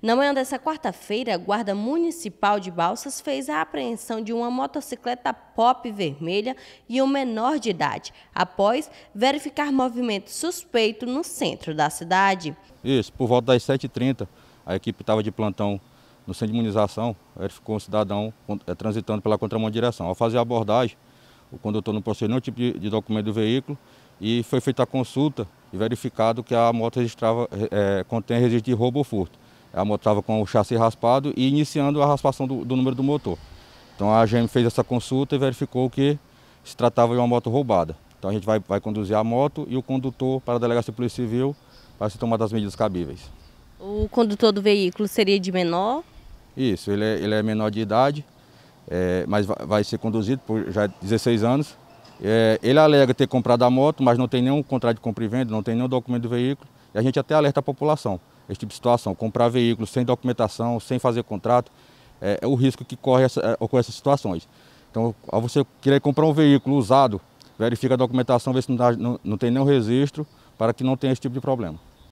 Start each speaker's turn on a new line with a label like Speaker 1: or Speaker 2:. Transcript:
Speaker 1: Na manhã é dessa quarta-feira, a Guarda Municipal de Balsas fez a apreensão de uma motocicleta pop vermelha e um menor de idade, após verificar movimento suspeito no centro da cidade.
Speaker 2: Isso, por volta das 7h30, a equipe estava de plantão no centro de imunização, verificou um cidadão eh, transitando pela contramão de direção. Ao fazer a abordagem, o condutor não possui nenhum tipo de documento do veículo e foi feita a consulta e verificado que a moto registrava, é, contém registro de roubo ou furto a moto estava com o chassi raspado e iniciando a raspação do, do número do motor. Então a AGM fez essa consulta e verificou que se tratava de uma moto roubada. Então a gente vai, vai conduzir a moto e o condutor para a Delegacia de Polícia Civil para se tomar as medidas cabíveis.
Speaker 3: O condutor do veículo seria de menor?
Speaker 2: Isso, ele é, ele é menor de idade, é, mas vai, ser conduzido por já 16 anos. É, ele alega ter comprado a moto, mas não tem nenhum contrato de compra e venda, não tem nenhum documento do veículo. E a gente até alerta a população esse tipo de situação. Comprar veículos sem documentação, sem fazer contrato, é, é o risco que corre essa, é, ocorre essas situações. Então, ao você querer comprar um veículo usado, verifica a documentação, vê se não, dá, não, não tem nenhum registro, para que não tenha esse tipo de problema.